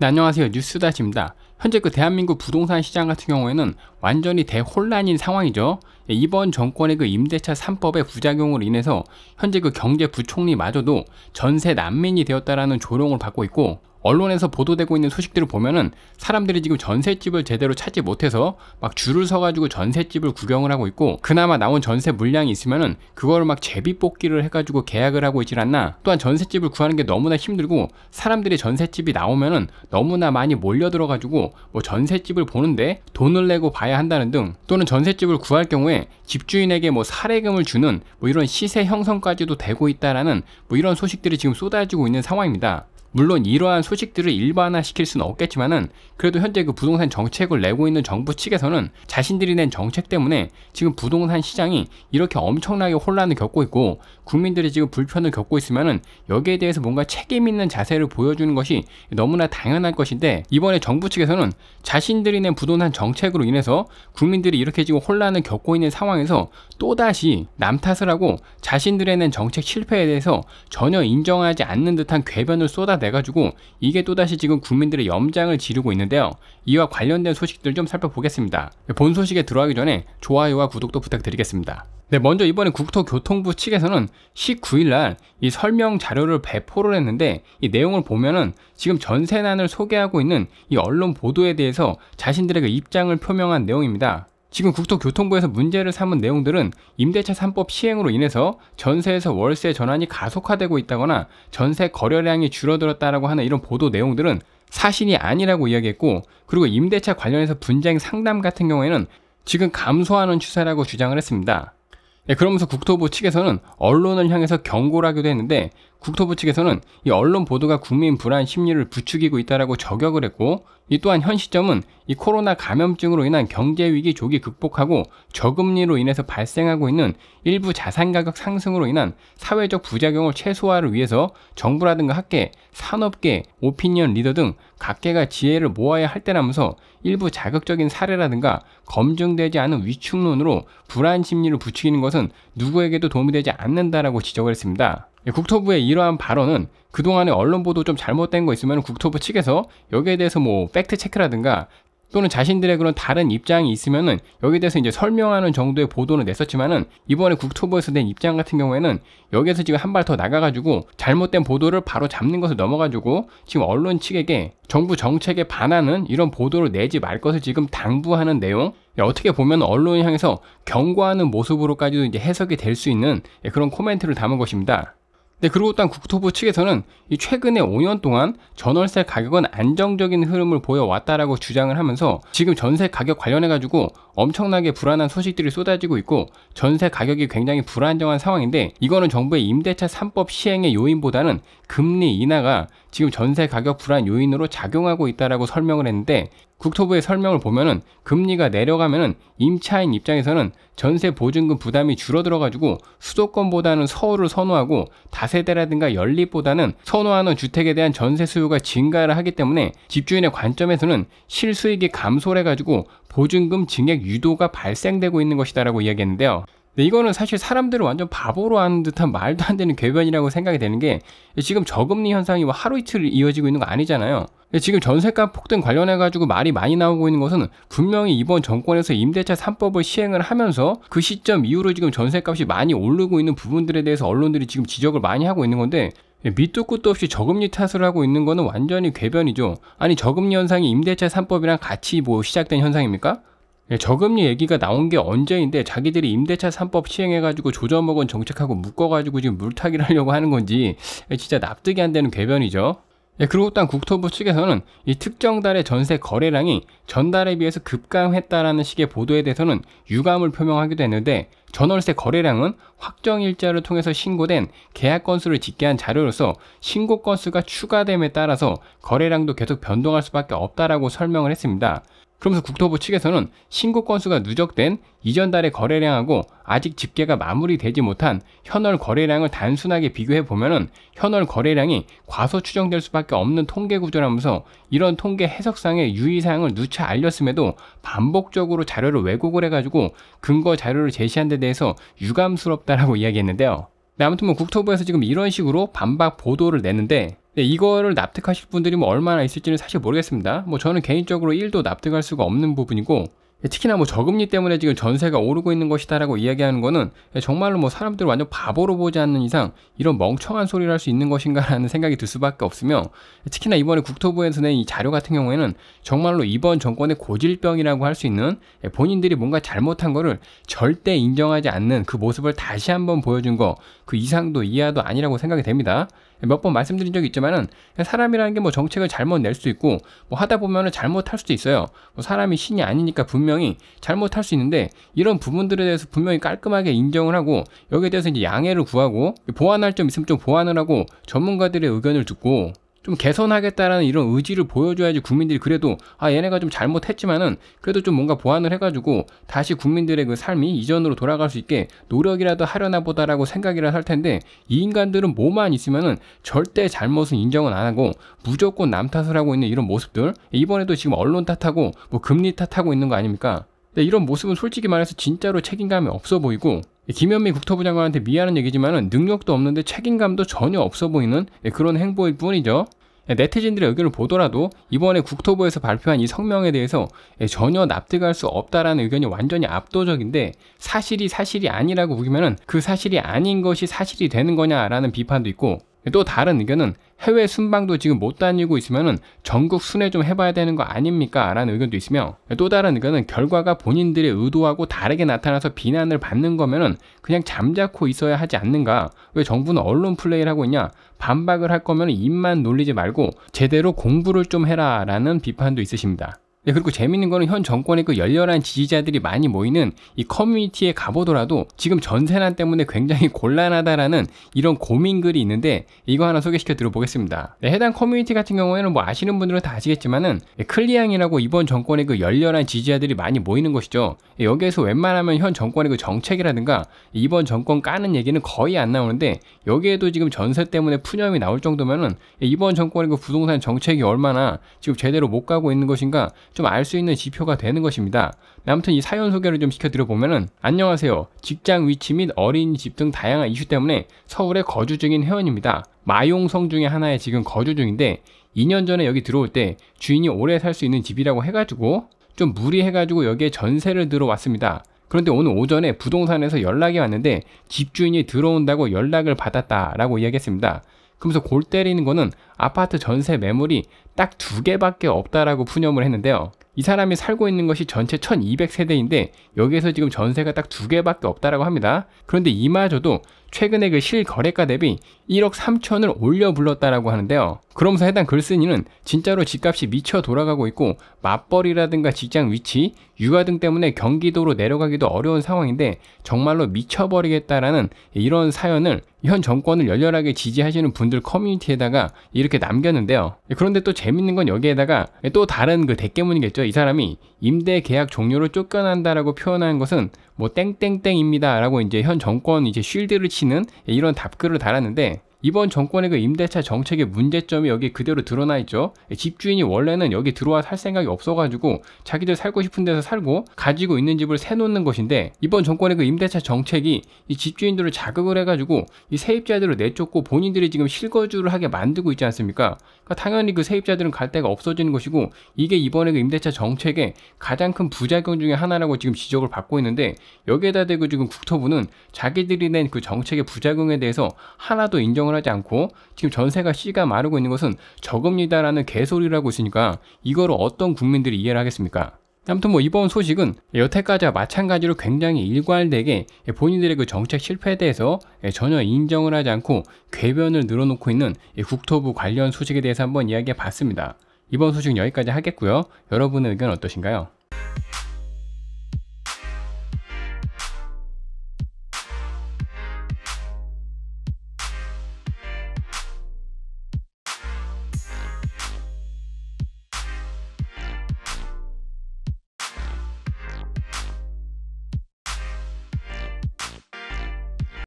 네, 안녕하세요. 뉴스다시입니다. 현재 그 대한민국 부동산 시장 같은 경우에는 완전히 대혼란인 상황이죠. 예, 이번 정권의 그 임대차 3법의 부작용으로 인해서 현재 그 경제부총리마저도 전세 난민이 되었다라는 조롱을 받고 있고 언론에서 보도되고 있는 소식들을 보면은 사람들이 지금 전셋집을 제대로 찾지 못해서 막 줄을 서가지고 전셋집을 구경을 하고 있고 그나마 나온 전세 물량이 있으면은 그걸 막 제비 뽑기를 해가지고 계약을 하고 있질 않나 또한 전셋집을 구하는 게 너무나 힘들고 사람들이 전셋집이 나오면은 너무나 많이 몰려들어가지고 뭐 전셋집을 보는데 돈을 내고 봐야 한다는 등 또는 전셋집을 구할 경우에 집주인에게 뭐 사례금을 주는 뭐 이런 시세 형성까지도 되고 있다라는 뭐 이런 소식들이 지금 쏟아지고 있는 상황입니다. 물론 이러한 소식들을 일반화시킬 수는 없겠지만은 그래도 현재 그 부동산 정책을 내고 있는 정부 측에서는 자신들이 낸 정책 때문에 지금 부동산 시장이 이렇게 엄청나게 혼란을 겪고 있고 국민들이 지금 불편을 겪고 있으면은 여기에 대해서 뭔가 책임 있는 자세를 보여주는 것이 너무나 당연할 것인데 이번에 정부 측에서는 자신들이 낸 부동산 정책으로 인해서 국민들이 이렇게 지금 혼란을 겪고 있는 상황에서 또다시 남 탓을 하고 자신들의 낸 정책 실패에 대해서 전혀 인정하지 않는 듯한 궤변을 쏟아 돼가지고 이게 또다시 지금 국민들의 염장을 지르고 있는데요. 이와 관련된 소식들 좀 살펴보겠습니다. 본 소식에 들어가기 전에 좋아요와 구독도 부탁드리겠습니다. 네, 먼저 이번에 국토교통부 측에서는 19일날 이 설명 자료를 배포를 했는데 이 내용을 보면은 지금 전세난을 소개하고 있는 이 언론 보도에 대해서 자신들에게 입장을 표명한 내용입니다. 지금 국토교통부에서 문제를 삼은 내용들은 임대차 3법 시행으로 인해서 전세에서 월세 전환이 가속화되고 있다거나 전세 거래량이 줄어들었다라고 하는 이런 보도 내용들은 사실이 아니라고 이야기했고 그리고 임대차 관련해서 분쟁 상담 같은 경우에는 지금 감소하는 추세라고 주장을 했습니다. 네, 그러면서 국토부 측에서는 언론을 향해서 경고를 하기도 했는데 국토부 측에서는 이 언론 보도가 국민 불안 심리를 부추기고 있다라고 저격을 했고 이 또한 현 시점은 이 코로나 감염증으로 인한 경제 위기 조기 극복하고 저금리로 인해서 발생하고 있는 일부 자산 가격 상승으로 인한 사회적 부작용을 최소화를 위해서 정부라든가 학계, 산업계, 오피니언 리더 등 각계가 지혜를 모아야 할 때라면서 일부 자극적인 사례라든가 검증되지 않은 위축론으로 불안 심리를 부추기는 것은 누구에게도 도움이 되지 않는다라고 지적을 했습니다. 예, 국토부의 이러한 발언은 그동안의 언론 보도 좀 잘못된 거 있으면 국토부 측에서 여기에 대해서 뭐 팩트 체크라든가 또는 자신들의 그런 다른 입장이 있으면은 여기에 대해서 이제 설명하는 정도의 보도는 냈었지만은 이번에 국토부에서 낸 입장 같은 경우에는 여기에서 지금 한 발 더 나가가지고 잘못된 보도를 바로 잡는 것을 넘어가지고 지금 언론 측에게 정부 정책에 반하는 이런 보도를 내지 말 것을 지금 당부하는 내용 예, 어떻게 보면 언론을 향해서 경고하는 모습으로까지도 이제 해석이 될 수 있는 예, 그런 코멘트를 담은 것입니다. 네, 그리고 또한 국토부 측에서는 이 최근에 5년 동안 전월세 가격은 안정적인 흐름을 보여왔다라고 주장을 하면서 지금 전세 가격 관련해가지고 엄청나게 불안한 소식들이 쏟아지고 있고 전세 가격이 굉장히 불안정한 상황인데 이거는 정부의 임대차 3법 시행의 요인보다는 금리 인하가 지금 전세 가격 불안 요인으로 작용하고 있다라고 설명을 했는데 국토부의 설명을 보면은 금리가 내려가면은 임차인 입장에서는 전세 보증금 부담이 줄어들어 가지고 수도권보다는 서울을 선호하고 다세대라든가 연립보다는 선호하는 주택에 대한 전세 수요가 증가를 하기 때문에 집주인의 관점에서는 실수익이 감소해 가지고 보증금 증액 유도가 발생되고 있는 것이다라고 이야기했는데요. 근데 이거는 사실 사람들을 완전 바보로 하는 듯한 말도 안 되는 괴변이라고 생각이 되는 게 지금 저금리 현상이 뭐 하루 이틀 이어지고 있는 거 아니잖아요. 지금 전세값 폭등 관련해가지고 말이 많이 나오고 있는 것은 분명히 이번 정권에서 임대차 3법을 시행을 하면서 그 시점 이후로 지금 전세값이 많이 오르고 있는 부분들에 대해서 언론들이 지금 지적을 많이 하고 있는 건데 밑도 끝도 없이 저금리 탓을 하고 있는 거는 완전히 괴변이죠. 아니 저금리 현상이 임대차 3법이랑 같이 뭐 시작된 현상입니까? 예, 저금리 얘기가 나온 게 언제인데 자기들이 임대차 3법 시행해가지고 조져먹은 정책하고 묶어가지고 지금 물타기를 하려고 하는 건지 예, 진짜 납득이 안 되는 궤변이죠. 예, 그리고 일단 국토부 측에서는 이 특정 달의 전세 거래량이 전달에 비해서 급감했다라는 식의 보도에 대해서는 유감을 표명하기도 했는데 전월세 거래량은 확정 일자를 통해서 신고된 계약 건수를 집계한 자료로서 신고 건수가 추가됨에 따라서 거래량도 계속 변동할 수밖에 없다라고 설명을 했습니다. 그러면서 국토부 측에서는 신고 건수가 누적된 이전 달의 거래량하고 아직 집계가 마무리되지 못한 현월 거래량을 단순하게 비교해 보면은 현월 거래량이 과소 추정될 수밖에 없는 통계 구조라면서 이런 통계 해석상의 유의사항을 누차 알렸음에도 반복적으로 자료를 왜곡을 해가지고 근거 자료를 제시한 데 대해서 유감스럽다라고 이야기했는데요. 네, 아무튼 뭐 국토부에서 지금 이런 식으로 반박 보도를 내는데 네, 이거를 납득하실 분들이 뭐 얼마나 있을지는 사실 모르겠습니다. 뭐 저는 개인적으로 1도 납득할 수가 없는 부분이고 특히나 뭐 저금리 때문에 지금 전세가 오르고 있는 것이다라고 이야기하는 거는 정말로 뭐 사람들을 완전 바보로 보지 않는 이상 이런 멍청한 소리를 할 수 있는 것인가라는 생각이 들 수밖에 없으며 특히나 이번에 국토부에서 낸이 자료 같은 경우에는 정말로 이번 정권의 고질병이라고 할 수 있는 예, 본인들이 뭔가 잘못한 거를 절대 인정하지 않는 그 모습을 다시 한번 보여준 거그 이상도 이하도 아니라고 생각이 됩니다. 몇 번 말씀드린 적이 있지만은 사람이라는 게 뭐 정책을 잘못 낼 수 있고 뭐 하다 보면은 잘못할 수도 있어요. 뭐 사람이 신이 아니니까 분명히 잘못할 수 있는데 이런 부분들에 대해서 분명히 깔끔하게 인정을 하고 여기에 대해서 이제 양해를 구하고 보완할 점 있으면 좀 보완을 하고 전문가들의 의견을 듣고 좀 개선하겠다라는 이런 의지를 보여줘야지 국민들이 그래도 아 얘네가 좀 잘못했지만은 그래도 좀 뭔가 보완을 해가지고 다시 국민들의 그 삶이 이전으로 돌아갈 수 있게 노력이라도 하려나 보다라고 생각이라 할 텐데 이 인간들은 뭐만 있으면은 절대 잘못은 인정은 안 하고 무조건 남 탓을 하고 있는 이런 모습들 이번에도 지금 언론 탓하고 뭐 금리 탓하고 있는 거 아닙니까? 근데 이런 모습은 솔직히 말해서 진짜로 책임감이 없어 보이고 김현미 국토부 장관한테 미안한 얘기지만 능력도 없는데 책임감도 전혀 없어 보이는 예, 그런 행보일 뿐이죠. 예, 네티즌들의 의견을 보더라도 이번에 국토부에서 발표한 이 성명에 대해서 예, 전혀 납득할 수 없다라는 의견이 완전히 압도적인데 사실이 사실이 아니라고 우기면그 사실이 아닌 것이 사실이 되는 거냐라는 비판도 있고 또 다른 의견은 해외 순방도 지금 못 다니고 있으면 전국 순회 좀 해봐야 되는 거 아닙니까? 라는 의견도 있으며 또 다른 의견은 결과가 본인들의 의도하고 다르게 나타나서 비난을 받는 거면 그냥 잠자코 있어야 하지 않는가? 왜 정부는 언론 플레이를 하고 있냐? 반박을 할 거면 입만 놀리지 말고 제대로 공부를 좀 해라 라는 비판도 있으십니다. 네, 그리고 재밌는 거는 현 정권의 그 열렬한 지지자들이 많이 모이는 이 커뮤니티에 가보더라도 지금 전세난 때문에 굉장히 곤란하다라는 이런 고민글이 있는데 이거 하나 소개시켜 드려보겠습니다. 네, 해당 커뮤니티 같은 경우에는 뭐 아시는 분들은 다 아시겠지만은 예, 클리앙이라고 이번 정권의 그 열렬한 지지자들이 많이 모이는 것이죠. 예, 여기에서 웬만하면 현 정권의 그 정책이라든가 이번 정권 까는 얘기는 거의 안 나오는데 여기에도 지금 전세 때문에 푸념이 나올 정도면은 이번 정권의 그 부동산 정책이 얼마나 지금 제대로 못 가고 있는 것인가 좀알수 있는 지표가 되는 것입니다. 아무튼 이 사연 소개를 좀 시켜드려 보면은 안녕하세요. 직장 위치 및 어린이집 등 다양한 이슈 때문에 서울에 거주 중인 회원입니다. 마용성 중에 하나에 지금 거주 중인데 2년 전에 여기 들어올 때 주인이 오래 살 수 있는 집이라고 해가지고 좀 무리해가지고 여기에 전세를 들어왔습니다. 그런데 오늘 오전에 부동산에서 연락이 왔는데 집주인이 들어온다고 연락을 받았다라고 이야기했습니다. 그러면서 골 때리는 거는 아파트 전세 매물이 딱 두 개밖에 없다라고 푸념을 했는데요. 이 사람이 살고 있는 것이 전체 1200세대인데 여기에서 지금 전세가 딱 두 개밖에 없다라고 합니다. 그런데 이마저도 최근에 그 실거래가 대비 1억 3천을 올려 불렀다라고 하는데요. 그러면서 해당 글쓴이는 진짜로 집값이 미쳐 돌아가고 있고 맞벌이라든가 직장 위치, 육아 등 때문에 경기도로 내려가기도 어려운 상황인데 정말로 미쳐버리겠다라는 이런 사연을 현 정권을 열렬하게 지지하시는 분들 커뮤니티에다가 이렇게 남겼는데요. 그런데 또 재밌는 건 여기에다가 또 다른 그 대깨문이겠죠. 이 사람이 임대 계약 종료로 쫓겨난다라고 표현한 것은 뭐 땡땡땡입니다라고 이제 현 정권 이제 쉴드를 치는 이런 답글을 달았는데 이번 정권의 그 임대차 정책의 문제점이 여기 그대로 드러나 있죠. 집주인이 원래는 여기 들어와 살 생각이 없어가지고 자기들 살고 싶은 데서 살고 가지고 있는 집을 세놓는 것인데 이번 정권의 그 임대차 정책이 이 집주인들을 자극을 해가지고 이 세입자들을 내쫓고 본인들이 지금 실거주를 하게 만들고 있지 않습니까? 그러니까 당연히 그 세입자들은 갈 데가 없어지는 것이고 이게 이번에 그 임대차 정책의 가장 큰 부작용 중에 하나라고 지금 지적을 받고 있는데 여기에다 대고 지금 국토부는 자기들이 낸 그 정책의 부작용에 대해서 하나도 인정 인정을 하지 않고 지금 전세가 C가 마르고 있는 것은 저겁니다라는 개소리라고 있으니까 이거를 어떤 국민들이 이해를 하겠습니까? 아무튼 뭐 이번 소식은 여태까지와 마찬가지로 굉장히 일관되게 본인들의 그 정책 실패에 대해서 전혀 인정을 하지 않고 궤변을 늘어놓고 있는 국토부 관련 소식에 대해서 한번 이야기해 봤습니다. 이번 소식은 여기까지 하겠고요. 여러분의 의견 어떠신가요?